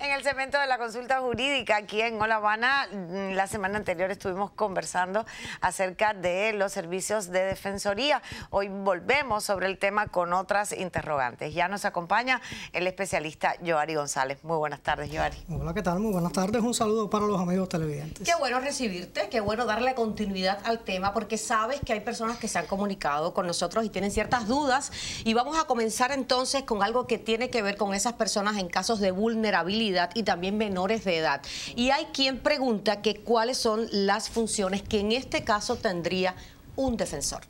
en el cemento de la consulta jurídica aquí en Hola Habana. Mm, la semana anterior estuvimos conversando acerca de los servicios de defensoría. Hoy volvemos sobre el tema con otras interrogantes. Ya nos acompaña el especialista Joari González. Muy buenas tardes, Joari. Hola, ¿qué tal? Muy buenas tardes. Un saludo para los amigos televidentes. Qué bueno recibirte, qué bueno darle continuidad al tema porque sabes que hay personas que se han comunicado con nosotros y tienen ciertas dudas y vamos a comenzar entonces con algo que tiene que ver con esas personas en casos de vulnerabilidad y también menores de edad. Y hay quien pregunta que cuáles son las funciones que en este caso tendría un defensor.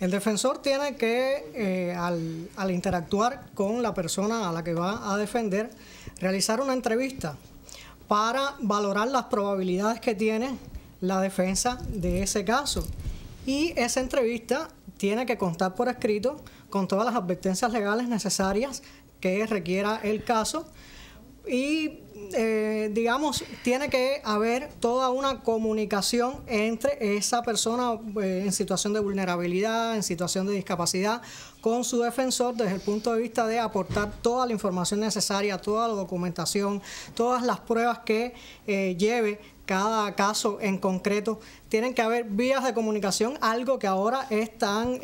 El defensor tiene que, eh, al, interactuar con la persona a la que va a defender, realizar una entrevista para valorar las probabilidades que tiene la defensa de ese caso. Y esa entrevista tiene que contar por escrito con todas las advertencias legales necesarias que requiera el caso y eh, digamos, tiene que haber toda una comunicación entre esa persona eh, en situación de vulnerabilidad, en situación de discapacidad, con su defensor desde el punto de vista de aportar toda la información necesaria, toda la documentación, todas las pruebas que eh, lleve cada caso en concreto. Tienen que haber vías de comunicación, algo que ahora es tan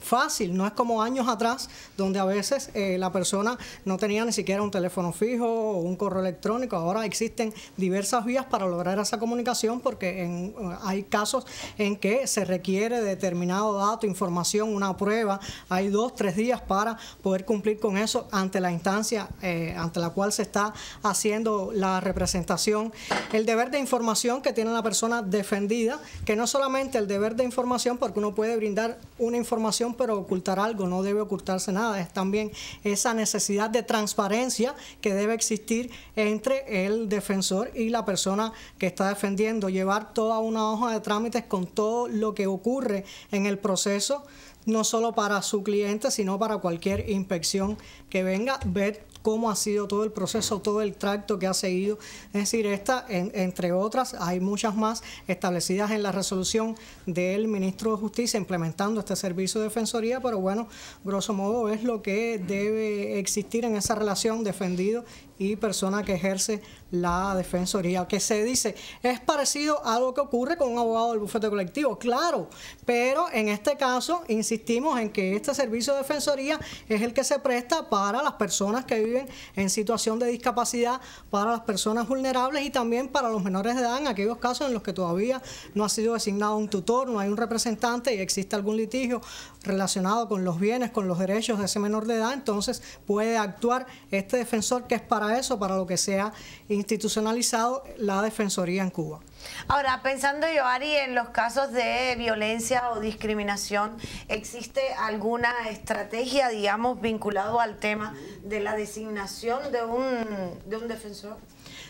fácil, no es como años atrás, donde a veces eh, la persona no tenía ni siquiera un teléfono fijo o un correo electrónico. Ahora existen diversas vías para lograr esa comunicación porque eh, hay casos en que se requiere determinado dato, información, una prueba. Hay dos, tres días para poder cumplir con eso ante la instancia eh, ante la cual se está haciendo la representación. El deber de información que tiene la persona defendida, que no solamente el deber de información, porque uno puede brindar una información pero ocultar algo, no debe ocultarse nada. Es también esa necesidad de transparencia que debe existir entre el defensor y la persona que está defendiendo. Llevar toda una hoja de trámites con todo lo que ocurre en el proceso no solo para su cliente, sino para cualquier inspección que venga, ver cómo ha sido todo el proceso, todo el tracto que ha seguido. Es decir, esta, entre otras, hay muchas más establecidas en la resolución del ministro de Justicia implementando este servicio de defensoría, pero bueno, grosso modo es lo que debe existir en esa relación defendido y persona que ejerce la defensoría, que se dice es parecido a lo que ocurre con un abogado del bufete colectivo, claro, pero en este caso insistimos en que este servicio de defensoría es el que se presta para las personas que viven en situación de discapacidad, para las personas vulnerables y también para los menores de edad en aquellos casos en los que todavía no ha sido designado un tutor, no hay un representante y existe algún litigio relacionado con los bienes, con los derechos de ese menor de edad, entonces puede actuar este defensor que es para eso, para lo que sea institucionalizado la Defensoría en Cuba. Ahora, pensando yo, Ari, en los casos de violencia o discriminación, ¿existe alguna estrategia, digamos, vinculado al tema de la designación de un, de un defensor?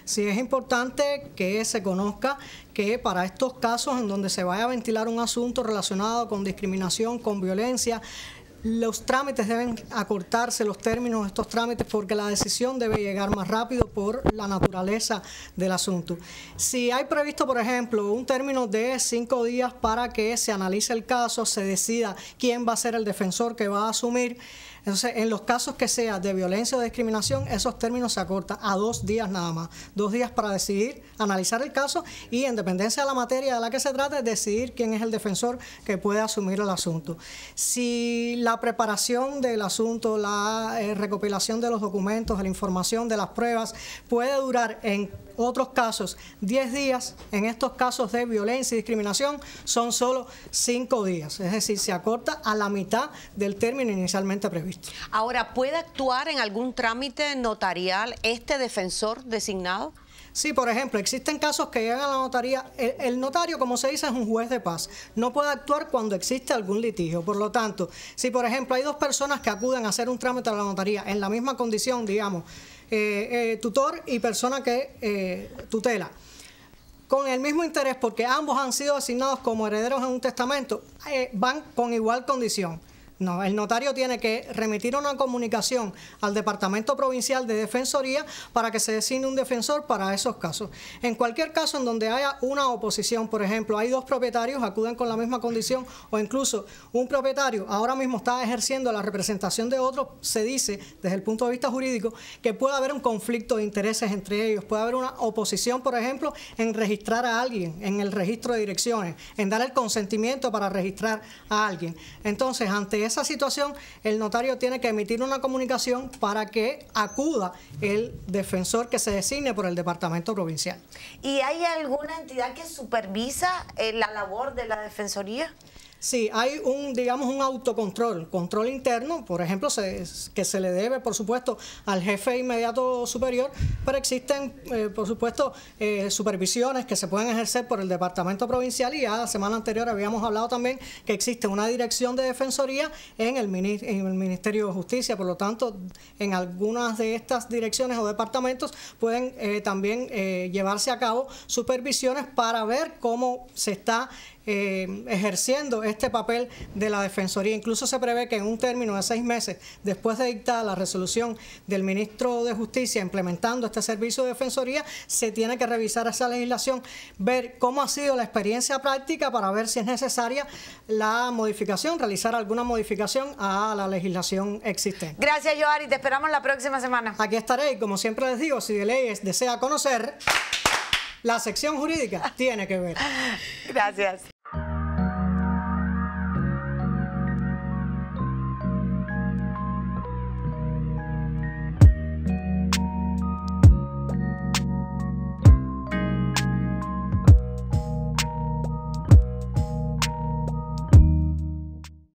Sí, es importante que se conozca que para estos casos en donde se vaya a ventilar un asunto relacionado con discriminación, con violencia, los trámites deben acortarse, los términos estos trámites, porque la decisión debe llegar más rápido por la naturaleza del asunto. Si hay previsto, por ejemplo, un término de cinco días para que se analice el caso, se decida quién va a ser el defensor que va a asumir, entonces, en los casos que sea de violencia o discriminación, esos términos se acortan a dos días nada más. Dos días para decidir, analizar el caso y, en dependencia de la materia de la que se trate, decidir quién es el defensor que puede asumir el asunto. Si la la preparación del asunto, la eh, recopilación de los documentos, la información, de las pruebas, puede durar en otros casos 10 días, en estos casos de violencia y discriminación son solo 5 días, es decir, se acorta a la mitad del término inicialmente previsto. Ahora, ¿puede actuar en algún trámite notarial este defensor designado? Sí, por ejemplo, existen casos que llegan a la notaría. El, notario, como se dice, es un juez de paz. No puede actuar cuando existe algún litigio. Por lo tanto, si por ejemplo hay dos personas que acuden a hacer un trámite a la notaría en la misma condición, digamos, eh, eh, tutor y persona que eh, tutela, con el mismo interés porque ambos han sido asignados como herederos en un testamento, van con igual condición. No, el notario tiene que remitir una comunicación al Departamento Provincial de Defensoría para que se designe un defensor para esos casos. En cualquier caso en donde haya una oposición, por ejemplo, hay dos propietarios, acuden con la misma condición o incluso un propietario ahora mismo está ejerciendo la representación de otro, se dice desde el punto de vista jurídico que puede haber un conflicto de intereses entre ellos, puede haber una oposición, por ejemplo, en registrar a alguien en el registro de direcciones, en dar el consentimiento para registrar a alguien. Entonces, ante esa situación el notario tiene que emitir una comunicación para que acuda el defensor que se designe por el departamento provincial. ¿Y hay alguna entidad que supervisa eh, la labor de la defensoría? Sí, hay un, digamos, un autocontrol, control interno, por ejemplo, que se le debe, por supuesto, al jefe inmediato superior, pero existen, eh, por supuesto, eh, supervisiones que se pueden ejercer por el Departamento Provincial y ya la semana anterior habíamos hablado también que existe una dirección de defensoría en el, Ministerio de Justicia, por lo tanto, en algunas de estas direcciones o departamentos pueden eh, también llevarse a cabo supervisiones para ver cómo se está eh, ejerciendo este papel de la Defensoría. Incluso se prevé que en un término de seis meses, después de dictada la resolución del ministro de Justicia implementando este servicio de Defensoría, se tiene que revisar esa legislación, ver cómo ha sido la experiencia práctica para ver si es necesaria la modificación, realizar alguna modificación a la legislación existente. Gracias, Joari. Te esperamos la próxima semana. Aquí estaré y como siempre les digo, si de leyes desea conocer, la sección jurídica tiene que ver. Gracias.